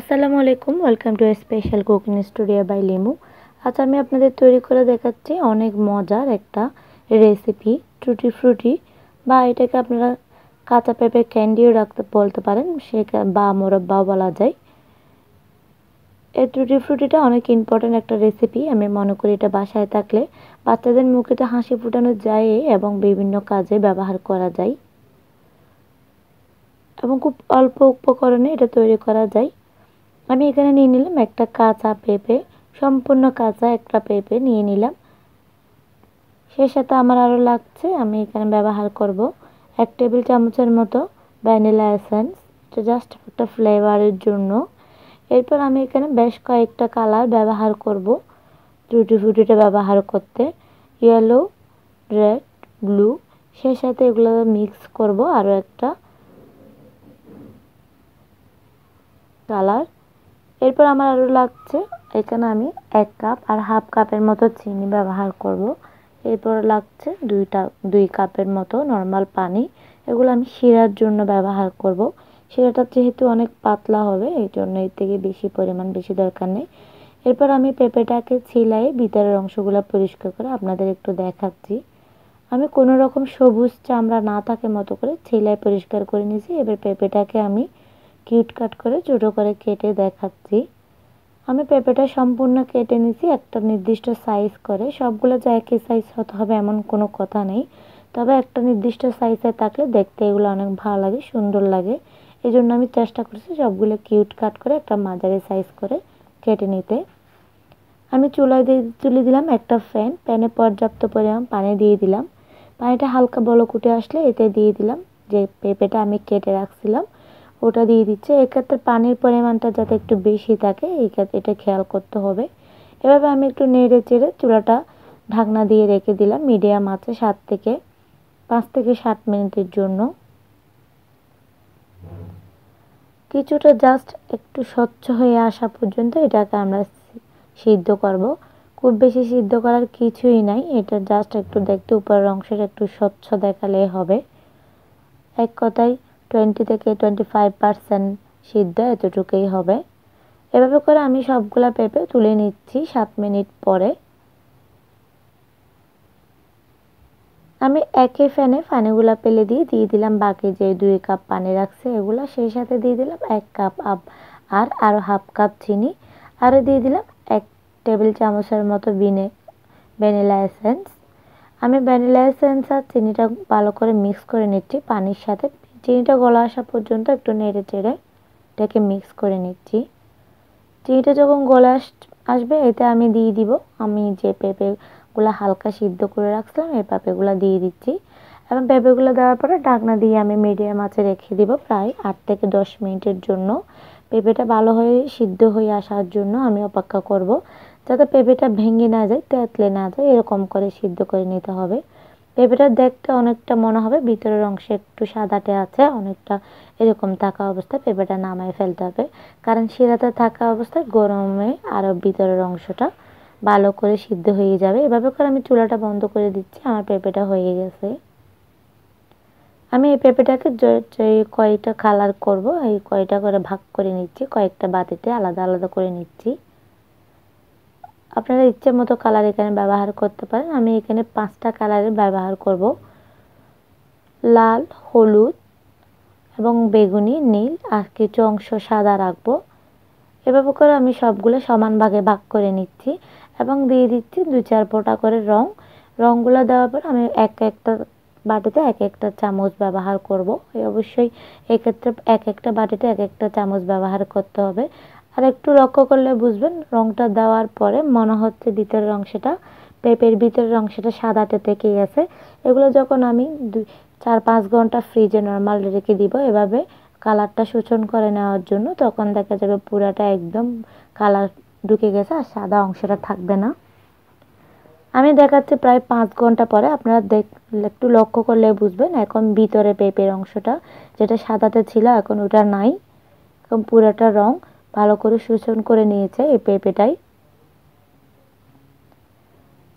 আসসালামু আলাইকুম welcome to a special cooking studio by Limu আজ আমি আপনাদের তৈরি করে দেখাচ্ছি অনেক মজার একটা রেসিপি টুটি ফ্রুটি বা এটাকে আপনারা কাঁচা পেঁপে ক্যান্ডিও রাখতে বলতে পারেন সে বা মোরব্বাও বলা যায় এই টুটি ফ্রুটিটা অনেক ইম্পর্ট্যান্ট একটা রেসিপি আমি মনে করি এটা বাসায় থাকলে বাচ্চাদের মুখে তো হাসি ফুটানো যায় এবং বিভিন্ন কাজে ব্যবহার করা যায় এবং খুব অল্প উপকরণে এটা তৈরি করা যায় আমি এখানে নিয়ে নিলাম একটা কাঁচা পেঁপে সম্পূর্ণ কাঁচা একটা পেঁপে নিয়ে নিলাম সে সাথে আমার আরও লাগছে আমি এখানে ব্যবহার করব এক টেবিল চামচের মতো ভ্যানিলা এসেন্স তো জাস্ট একটা ফ্লেভারের জন্য এরপর আমি এখানে বেশ কয়েকটা কালার ব্যবহার করব টুটি ফুটিটা ব্যবহার করতে ইয়েলো রেড ব্লু সে সাথে এগুলো মিক্স করব আরও একটা কালার এরপর আমার আরও লাগছে এখানে আমি এক কাপ আর হাফ কাপের মতো চিনি ব্যবহার করব। এরপর লাগছে দুইটা দুই কাপের মতো নর্মাল পানি এগুলো আমি শিরার জন্য ব্যবহার করব। শিরাটা যেহেতু অনেক পাতলা হবে এই জন্য এর থেকে বেশি পরিমাণ বেশি দরকার নেই এরপর আমি পেঁপেটাকে ছিলাই ভিতরের অংশগুলো পরিষ্কার করে আপনাদের একটু দেখাচ্ছি আমি কোনো রকম সবুজ চামড়া না থাকে মতো করে ছিলাই পরিষ্কার করে নিয়েছি এবার পেঁপেটাকে আমি কিউট কাট করে ছোটো করে কেটে দেখাচ্ছি আমি পেঁপেটা সম্পূর্ণ কেটে নিছি একটা নির্দিষ্ট সাইজ করে সবগুলো যে একই সাইজ হতে হবে এমন কোনো কথা নেই তবে একটা নির্দিষ্ট সাইজে থাকলে দেখতে এগুলো অনেক ভালো লাগে সুন্দর লাগে এই জন্য আমি চেষ্টা করছি সবগুলো কিউট কাট করে একটা মাঝারি সাইজ করে কেটে নিতে আমি চুলায় দিয়ে তুলে দিলাম একটা ফ্যান প্যানে পর্যাপ্ত পরিমাণ পানি দিয়ে দিলাম পানিটা হালকা বলক উঠে আসলে এতে দিয়ে দিলাম যে পেঁপেটা আমি কেটে রাখছিলাম ওটা দিয়ে দিচ্ছে এক্ষেত্রে পানির পরিমাণটা যাতে একটু বেশি থাকে এই এটা খেয়াল করতে হবে এভাবে আমি একটু নেড়ে চেড়ে চুলাটা ঢাকনা দিয়ে রেখে দিলাম মিডিয়াম আছে সাত থেকে পাঁচ থেকে সাত মিনিটের জন্য কিছুটা জাস্ট একটু স্বচ্ছ হয়ে আসা পর্যন্ত এটাকে আমরা সিদ্ধ করব খুব বেশি সিদ্ধ করার কিছুই নাই এটা জাস্ট একটু দেখতে উপরের অংশের একটু স্বচ্ছ দেখালে হবে এক কথায় টোয়েন্টি থেকে টোয়েন্টি ফাইভ পারসেন্ট সিদ্ধ এতটুকুই হবে এভাবে করে আমি সবগুলা পেঁপে তুলে নিচ্ছি সাত মিনিট পরে আমি একে ফ্যানে পানিগুলো পেলে দিয়ে দিয়ে দিলাম বাকি যে দুই কাপ পানি রাখছে এগুলো সেই সাথে দিয়ে দিলাম এক কাপ আপ আর আরও হাফ কাপ চিনি আরও দিয়ে দিলাম এক টেবিল চামচের মতো বিনে ভ্যানিলা এসেন্স আমি ভ্যানিলা এসেন্স আর চিনিটা ভালো করে মিক্স করে নিচ্ছি পানির সাথে চিনিটা গলা আসা পর্যন্ত একটু নেড়ে চেড়ে এটাকে মিক্স করে নিচ্ছি চিনিটা যখন গলা আসবে এতে আমি দিয়ে দিব আমি যে পেঁপেগুলো হালকা সিদ্ধ করে রাখছিলাম এই পেঁপেগুলো দিয়ে দিচ্ছি এবং পেঁপেগুলো দেওয়ার পরে ডাকনা দিয়ে আমি মিডিয়াম আছে রেখে দিব প্রায় আট থেকে দশ মিনিটের জন্য পেঁপেটা ভালো হয়ে সিদ্ধ হয়ে আসার জন্য আমি অপেক্ষা করব যাতে পেঁপেটা ভেঙে না যায় তেঁতলে না যায় এরকম করে সিদ্ধ করে নিতে হবে পেঁপেটা দেখতে অনেকটা মনে হবে ভিতরের অংশে একটু সাদাটে আছে অনেকটা এরকম থাকা অবস্থায় পেঁপেটা নামায় ফেলতে হবে কারণ শিরাতে থাকা অবস্থায় গরমে আরও ভিতরের অংশটা ভালো করে সিদ্ধ হয়ে যাবে এভাবে করে আমি চুলাটা বন্ধ করে দিচ্ছি আমার পেঁপেটা হয়ে গেছে আমি এই পেঁপেটাকে কয়টা কালার করব এই কয়টা করে ভাগ করে নিচ্ছি কয়েকটা বাতিতে আলাদা আলাদা করে নিচ্ছি আপনারা ইচ্ছে মতো কালার এখানে ব্যবহার করতে পারেন আমি এখানে পাঁচটা কালারের ব্যবহার করব লাল হলুদ এবং বেগুনি নীল আর কিছু অংশ সাদা রাখবো এভাবে করে আমি সবগুলো সমান ভাগে ভাগ করে নিচ্ছি এবং দিয়ে দিচ্ছি দু চার ফোঁটা করে রং রঙগুলো দেওয়ার পর আমি এক একটা বাটিতে এক একটা চামচ ব্যবহার করব অবশ্যই এক্ষেত্রে এক একটা বাটিতে এক একটা চামচ ব্যবহার করতে হবে আর একটু লক্ষ্য করলে বুঝবেন রংটা দেওয়ার পরে মনে হচ্ছে ভিতরের অংশটা পেঁপের ভিতরের অংশটা সাদাতে থেকেই আছে এগুলো যখন আমি দুই চার পাঁচ ঘন্টা ফ্রিজে নর্মাল রেখে দিব এভাবে কালারটা শোষণ করে নেওয়ার জন্য তখন দেখা যাবে পুরাটা একদম কালার ঢুকে গেছে আর সাদা অংশটা থাকবে না আমি দেখাচ্ছি প্রায় পাঁচ ঘন্টা পরে আপনারা দেখ একটু লক্ষ্য করলে বুঝবেন এখন ভিতরে পেঁপের অংশটা যেটা সাদাতে ছিল এখন ওটা নাই এখন পুরাটা রং ভালো করে শোষণ করে নিয়েছে এই পেঁপেটাই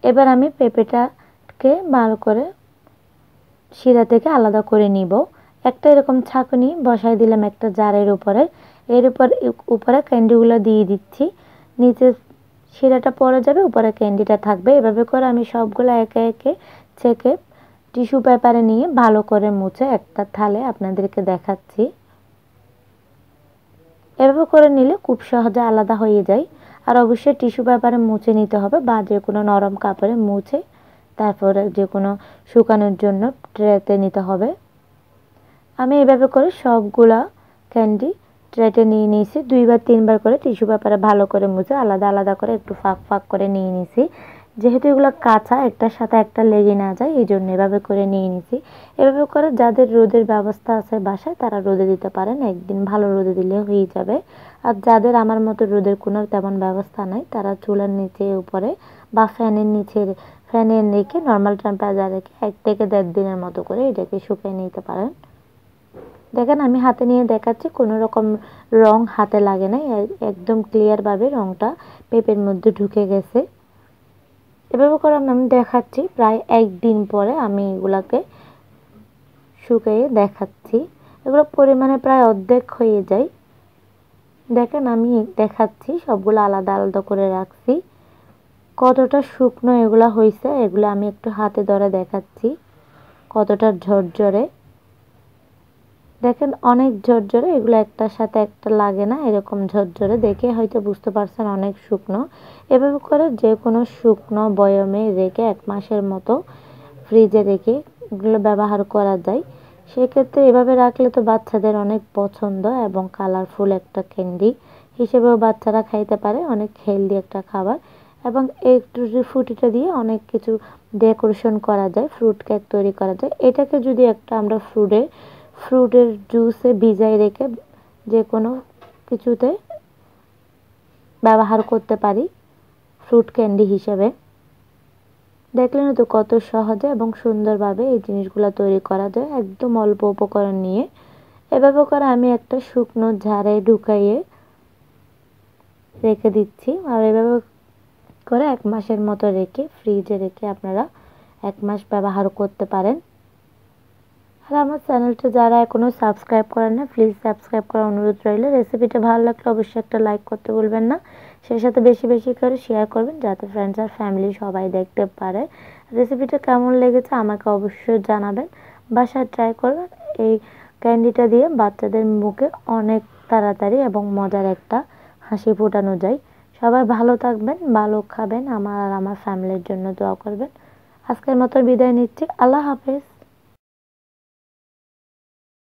এবার আমি পেঁপেটাকে ভালো করে শিরা থেকে আলাদা করে নিব একটা এরকম ছাঁকনি বসাই দিলাম একটা জারের উপরে এর উপর উপরে ক্যান্ডিগুলো দিয়ে দিচ্ছি নিচে শিরাটা পরে যাবে উপরে ক্যান্ডিটা থাকবে এভাবে করে আমি সবগুলো একে একে ছেঁকে টিস্যু পেপারে নিয়ে ভালো করে মুছে একটা থালে আপনাদেরকে দেখাচ্ছি এভাবে করে নিলে খুব সহজে আলাদা হয়ে যায় আর অবশ্যই টিস্যু পেপারে মুছে নিতে হবে বা যে কোনো নরম কাপড়ে মুছে তারপরে যে কোনো শুকানোর জন্য ট্রেতে নিতে হবে আমি এভাবে করে সবগুলা ক্যান্ডি ট্রেটে নিয়ে নিয়েছি দুইবার তিনবার করে টিস্যু পেপারে ভালো করে মুছে আলাদা আলাদা করে একটু ফাঁক ফাঁক করে নিয়ে নিয়েছি যেহেতু এগুলো কাঁচা একটার সাথে একটা লেগে না যায় এই জন্য এভাবে করে নিয়ে নিছি এভাবে করে যাদের রোদের ব্যবস্থা আছে বাসায় তারা রোদে দিতে পারেন একদিন ভালো রোদে দিলে হয়ে যাবে আর যাদের আমার মতো রোদের কোনো তেমন ব্যবস্থা নাই তারা চুলার নিচে উপরে বা ফ্যানের নিচে ফ্যানে রেখে নর্মাল টেম্পারেচার রেখে এক থেকে দেড় দিনের মতো করে এটাকে শুকিয়ে নিতে পারেন দেখেন আমি হাতে নিয়ে দেখাচ্ছি কোনো রকম রং হাতে লাগে না একদম ক্লিয়ারভাবে রংটা পেঁপের মধ্যে ঢুকে গেছে এভাবে করে আমি দেখাচ্ছি প্রায় একদিন পরে আমি এগুলাকে শুকিয়ে দেখাচ্ছি এগুলো পরিমাণে প্রায় অর্ধেক হয়ে যায় দেখেন আমি দেখাচ্ছি সবগুলো আলাদা আলাদা করে রাখছি কতটা শুকনো এগুলা হয়েছে এগুলো আমি একটু হাতে ধরে দেখাচ্ছি কতটা ঝরঝরে দেখেন অনেক ঝরঝরে এগুলো একটার সাথে একটা লাগে না এরকম ঝরঝরে দেখে হয়তো বুঝতে পারছেন অনেক শুকনো এভাবে করে যে কোনো শুকনো বয়মে রেখে এক মাসের মতো ফ্রিজে রেখে এগুলো ব্যবহার করা যায় সেক্ষেত্রে এভাবে রাখলে তো বাচ্চাদের অনেক পছন্দ এবং কালারফুল একটা ক্যান্ডি হিসেবেও বাচ্চারা খাইতে পারে অনেক হেলদি একটা খাবার এবং একটু ফুটিটা দিয়ে অনেক কিছু ডেকোরেশন করা যায় ফ্রুট কেক তৈরি করা যায় এটাকে যদি একটা আমরা ফ্রুটে ফ্রুটের জুসে ভিজাই রেখে যে কোনো কিছুতে ব্যবহার করতে পারি ফ্রুট ক্যান্ডি হিসেবে দেখলেন তো কত সহজে এবং সুন্দরভাবে এই জিনিসগুলো তৈরি করা যায় একদম অল্প উপকরণ নিয়ে এভাবে করে আমি একটা শুকনো ঝাড়ে ঢুকাইয়ে রেখে দিচ্ছি আর এভাবে করে এক মাসের মতো রেখে ফ্রিজে রেখে আপনারা এক মাস ব্যবহার করতে পারেন আর আমার চ্যানেলটা যারা এখনও সাবস্ক্রাইব করেন না প্লিজ সাবস্ক্রাইব করার অনুরোধ রইল রেসিপিটা ভালো লাগলে অবশ্যই একটা লাইক করতে বলবেন না সেই সাথে বেশি বেশি করে শেয়ার করবেন যাতে ফ্রেন্ডস আর ফ্যামিলি সবাই দেখতে পারে রেসিপিটা কেমন লেগেছে আমাকে অবশ্যই জানাবেন বাসায় ট্রাই করবেন এই ক্যান্ডিটা দিয়ে বাচ্চাদের মুখে অনেক তাড়াতাড়ি এবং মজার একটা হাসি ফোটানো যায় সবাই ভালো থাকবেন ভালো খাবেন আমার আর আমার ফ্যামিলির জন্য দোয়া করবেন আজকের মতো বিদায় নিচ্ছি আল্লাহ হাফেজ